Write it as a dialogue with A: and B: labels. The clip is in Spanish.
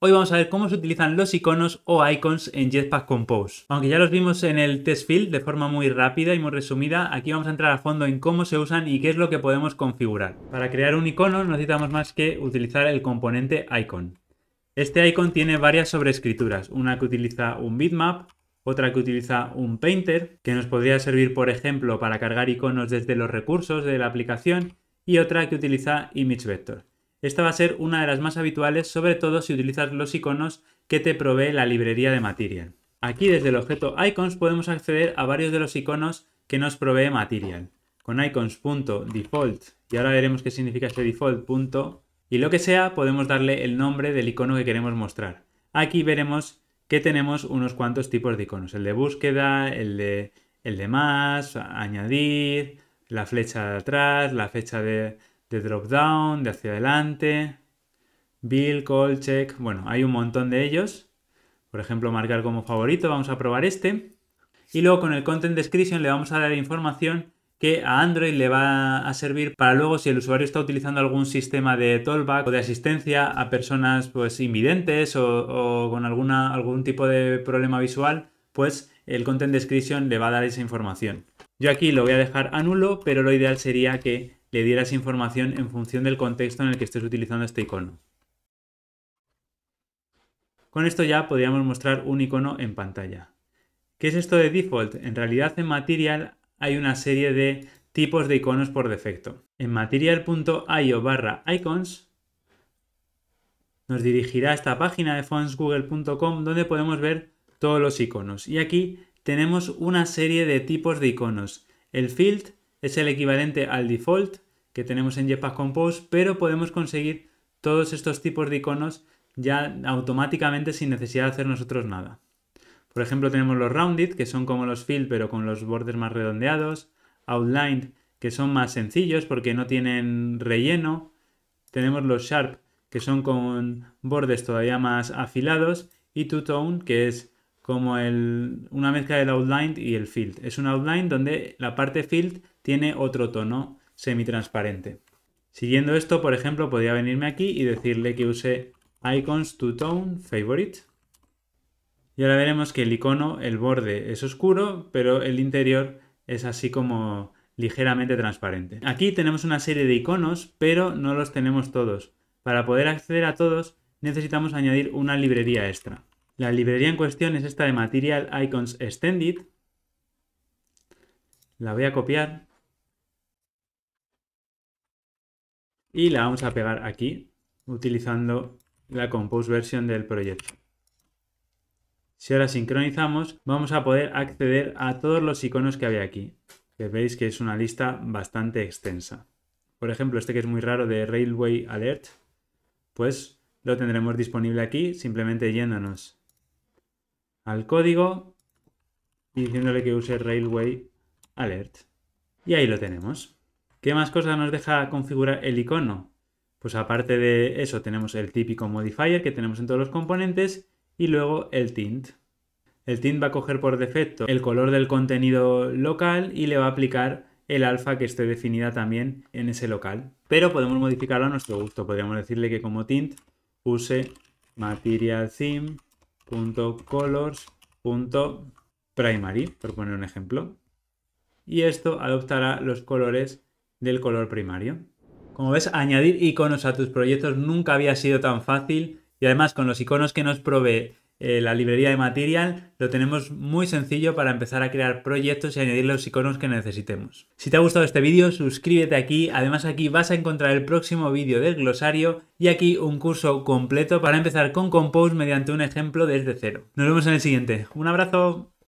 A: Hoy vamos a ver cómo se utilizan los iconos o icons en Jetpack Compose. Aunque ya los vimos en el test field de forma muy rápida y muy resumida, aquí vamos a entrar a fondo en cómo se usan y qué es lo que podemos configurar. Para crear un icono necesitamos más que utilizar el componente icon. Este icon tiene varias sobrescrituras, una que utiliza un bitmap, otra que utiliza un painter, que nos podría servir por ejemplo para cargar iconos desde los recursos de la aplicación, y otra que utiliza image vector. Esta va a ser una de las más habituales, sobre todo si utilizas los iconos que te provee la librería de Material. Aquí desde el objeto Icons podemos acceder a varios de los iconos que nos provee Material. Con icons.default, y ahora veremos qué significa este default, punto, y lo que sea, podemos darle el nombre del icono que queremos mostrar. Aquí veremos que tenemos unos cuantos tipos de iconos. El de búsqueda, el de, el de más, añadir, la flecha de atrás, la fecha de, de drop-down, de hacia adelante, bill call, check. Bueno, hay un montón de ellos. Por ejemplo, marcar como favorito, vamos a probar este. Y luego con el content description le vamos a dar información que a Android le va a servir para luego si el usuario está utilizando algún sistema de tollback o de asistencia a personas pues invidentes o, con alguna, algún tipo de problema visual, pues el content description le va a dar esa información. Yo aquí lo voy a dejar a nulo, pero lo ideal sería que le dieras información en función del contexto en el que estés utilizando este icono. Con esto ya podríamos mostrar un icono en pantalla. ¿Qué es esto de default? En realidad en Material hay una serie de tipos de iconos por defecto. En material.io barra icons nos dirigirá a esta página de fontsgoogle.com donde podemos ver todos los iconos. Y aquí tenemos una serie de tipos de iconos. El field, es el equivalente al default que tenemos en Jetpack Compose, pero podemos conseguir todos estos tipos de iconos ya automáticamente sin necesidad de hacer nosotros nada. Por ejemplo, tenemos los rounded, que son como los fill, pero con los bordes más redondeados. Outlined, que son más sencillos porque no tienen relleno. Tenemos los sharp, que son con bordes todavía más afilados. Y two-tone, que es como el, una mezcla del outline y el field. Es un outline donde la parte field tiene otro tono semitransparente. Siguiendo esto, por ejemplo, podría venirme aquí y decirle que use icons to tone favorite. Y ahora veremos que el icono, el borde es oscuro, pero el interior es así como ligeramente transparente. Aquí tenemos una serie de iconos, pero no los tenemos todos. Para poder acceder a todos necesitamos añadir una librería extra. La librería en cuestión es esta de Material Icons Extended. La voy a copiar. Y la vamos a pegar aquí, utilizando la Compose Version del proyecto. Si ahora sincronizamos, vamos a poder acceder a todos los iconos que había aquí, que veis que es una lista bastante extensa. Por ejemplo, este que es muy raro de Railway Alert, pues lo tendremos disponible aquí simplemente yéndonos al código diciéndole que use Railway Alert. Y ahí lo tenemos. ¿Qué más cosas nos deja configurar el icono? Pues aparte de eso tenemos el típico modifier que tenemos en todos los componentes y luego el tint. El tint va a coger por defecto el color del contenido local y le va a aplicar el alfa que esté definida también en ese local. Pero podemos modificarlo a nuestro gusto. Podríamos decirle que como tint use material theme .colors.primary, por poner un ejemplo. Y esto adoptará los colores del color primario. Como ves, añadir iconos a tus proyectos nunca había sido tan fácil y además con los iconos que nos provee eh, la librería de Material, lo tenemos muy sencillo para empezar a crear proyectos y añadir los iconos que necesitemos. Si te ha gustado este vídeo, suscríbete aquí. Además, aquí vas a encontrar el próximo vídeo del glosario y aquí un curso completo para empezar con Compose mediante un ejemplo desde cero. Nos vemos en el siguiente. Un abrazo.